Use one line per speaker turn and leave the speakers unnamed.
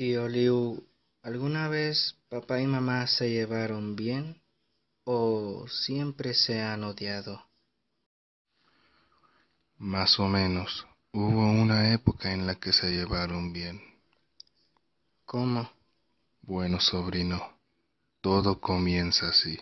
Tío Liu, ¿alguna
vez papá y mamá se llevaron bien o siempre se han odiado?
Más o menos. Hubo una época en la que se llevaron bien. ¿Cómo? Bueno, sobrino, todo comienza así.